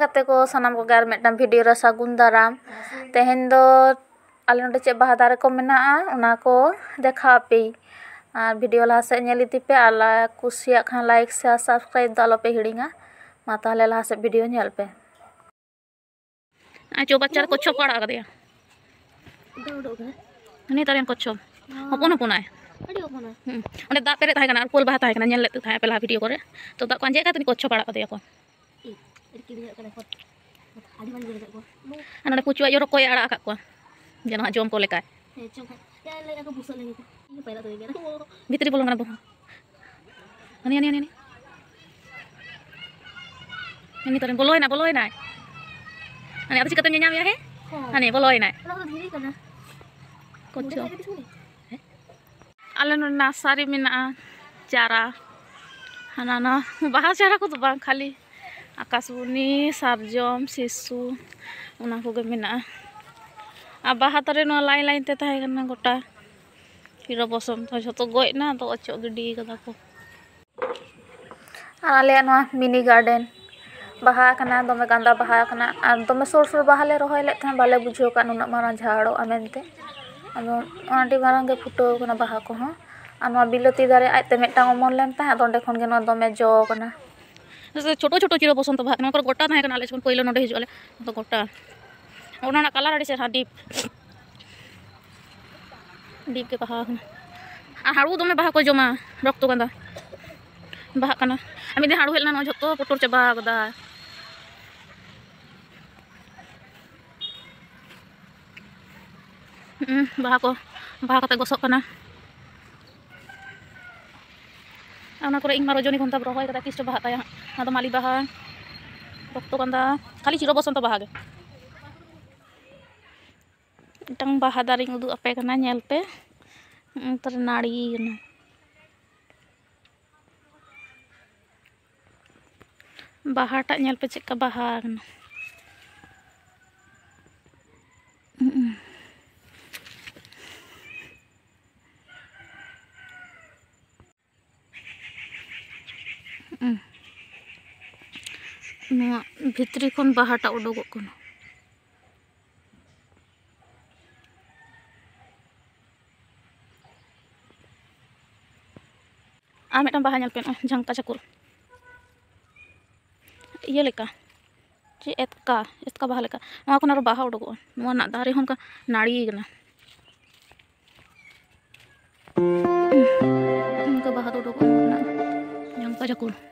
सामान को मिट्टा भिडियो सगुन दाराम तेहन दो अलग चे बहा दारे को मेना को देखा पे और भिडियो लहासिपे अला कुछ लाइक से सबसक्राइब अलपे हिड़ा माँ तेल लहास भिडियो नलपे आचो बच्चा को छप पड़ा दिया छपन दा पेरे कोल बहा पे भिडियो को तो दाग को जेकर पड़ा को Eh, Anak kucu ayo rokok ya arah kak kuah. Jangan ngajom kau lekai. bisa pulang kan bu? Ani ani ani. Ani tarin poloi na poloi na. Ani apa sih katanya nyam ya he? Ani poloi na. Kucu. Alanu nasari mina cara. Anak-anak bahas cara kutubang kali. ᱟᱠᱟᱥᱵᱩᱱᱤ ᱥᱟᱨᱡᱚᱢ ᱥᱤᱥᱩ ᱚᱱᱟ ᱠᱚᱜᱮ ᱢᱮᱱᱟᱜᱼᱟ ᱟᱨ ᱵᱟᱦᱟ ᱛᱟᱨᱮ ᱱᱚᱣᱟ line line ᱛᱮ ᱛᱟᱦᱮᱸ ᱠᱟᱱᱟ ᱜᱚᱴᱟ ᱦᱤᱨᱚ ᱵᱚᱥᱚᱱᱛᱚ ᱡᱷᱚᱛᱚ ᱜᱚᱡ ᱮᱱᱟ ᱟᱫᱚ ᱚᱪᱚᱜ ᱜᱤᱰᱤ ᱠᱟᱫᱟ ᱠᱚ ᱟᱨ ᱟᱞᱮᱭᱟᱜ ᱱᱚᱣᱟ ᱢᱤᱱᱤ ᱜᱟᱨᱰᱮᱱ ᱵᱟᱦᱟ ᱠᱟᱱᱟ ᱫᱚᱢᱮ ᱜᱟᱸᱫᱟ ᱵᱟᱦᱟ ᱠᱟᱱᱟ ᱟᱨ ᱫᱚᱢᱮ ᱥᱳᱨ ᱥᱳᱨ ᱵᱟᱦᱟ ᱞᱮ ᱨᱚᱦᱚᱭ ᱞᱮᱫ ᱛᱟᱦᱮᱸ ᱵᱟᱞᱮ ᱵᱩᱡᱷᱟᱹᱣ ᱠᱟᱜ ᱱᱩᱱᱟᱹᱜ ᱢᱟᱨᱟᱝ ᱡᱷᱟᱲᱚᱜᱼᱟ ᱢᱮᱱᱛᱮ ᱟᱫᱚ ᱚᱱᱟᱴᱤ ᱢᱟᱨᱟᱝ ᱜᱮ ᱯᱷᱩᱴᱟᱹᱣ ᱠᱟᱱᱟ ᱵᱟᱦᱟ ᱠᱚᱦᱚᱸ ᱟᱨ ᱱᱚᱣᱟ ᱵᱤᱞᱟᱹᱛᱤ ᱫᱟᱨᱮ ᱟᱡᱛᱮ ᱢᱤᱫᱴᱟᱝ ᱚᱢᱚᱱ ᱞᱮᱱ ᱛᱟᱦᱮᱸ ᱟᱫᱚ ᱚᱸᱰᱮ ᱠᱷᱚᱱ ᱜᱮ ᱱᱚᱣᱟ ᱫᱚᱢᱮ ᱡᱚ ᱠᱟᱱᱟ ছোটো ছোটো চির বসন্ত ভাত নকর গোটা তাহে কানা লেছুন পইলো নডে হিজলে তো গোটা ওনা কালার আছে সে হা ডিপ ডিপ কে বাহা আর হাড়ু দমে বাহা কই জমা রক্ত গাঁদা বাহা কানা আমি দে হাড়ু হেলনা ন যত পটর চাবা গদা বাহা কো বাহা কাতে গসক কানা ana kore ing marojoni nih bro hoy kata kisto bahata yang nato mali baha waktu kanta kali si bosan to bahaga tang bahada ring apa ape ya, kana nyelpe mm, ternari yuna bahata nyelpe cek ke भित्री बहाटा उडोग बहाल झंका चाकुर एतका एतका बहा को बहा उडोग दारे हम का नाड़ी गना बहा उडोग झंका चाकुर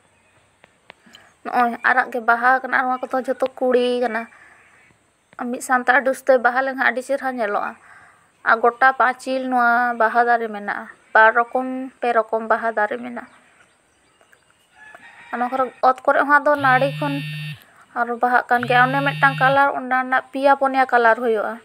ᱱᱚᱜᱼᱚᱭ ᱟᱨᱟᱜ ᱜᱮ ᱵᱟᱦᱟ ᱟᱠᱟᱱᱟ ᱟᱨ ᱱᱚᱣᱟ ᱠᱚᱫᱚ ᱡᱷᱚᱛᱚ ᱠᱩᱲᱤ ᱟᱠᱟᱱᱟ ᱢᱤᱫ ᱥᱟᱱᱛᱟᱲ ᱰᱩᱥᱛᱮ ᱵᱟᱦᱟ ᱞᱮᱱᱠᱷᱟᱱ ᱟᱹᱰᱤ ᱪᱮᱦᱨᱟ ᱧᱮᱞᱚᱜᱼᱟ ᱟᱨ ᱜᱚᱴᱟ ᱯᱟᱸᱪᱤᱞ ᱱᱚᱣᱟ ᱵᱟᱦᱟ ᱫᱟᱨᱮ ᱢᱮᱱᱟᱜᱼᱟ ᱵᱟᱨ ᱨᱚᱠᱚᱢ ᱯᱮ ᱨᱚᱠᱚᱢ ᱵᱟᱦᱟ ᱫᱟᱨᱮ ᱢᱮᱱᱟᱜᱼᱟ ᱚᱱᱟ ᱠᱚᱨᱮ ᱚᱛ ᱠᱚᱨᱮ ᱦᱚᱸ ᱟᱫᱚ ᱱᱟᱹᱲᱤ ᱠᱷᱚᱱ ᱟᱨᱚ ᱵᱟᱦᱟᱜ ᱠᱟᱱ ᱜᱮᱭᱟ ᱚᱱᱮ ᱢᱤᱫᱴᱟᱝ ᱠᱟᱞᱟᱨ ᱚᱱᱟ ᱨᱮᱱᱟᱜ ᱯᱮᱭᱟ ᱯᱩᱱᱭᱟ ᱠᱟᱞᱟᱨ ᱦᱩᱭᱩᱜᱼᱟ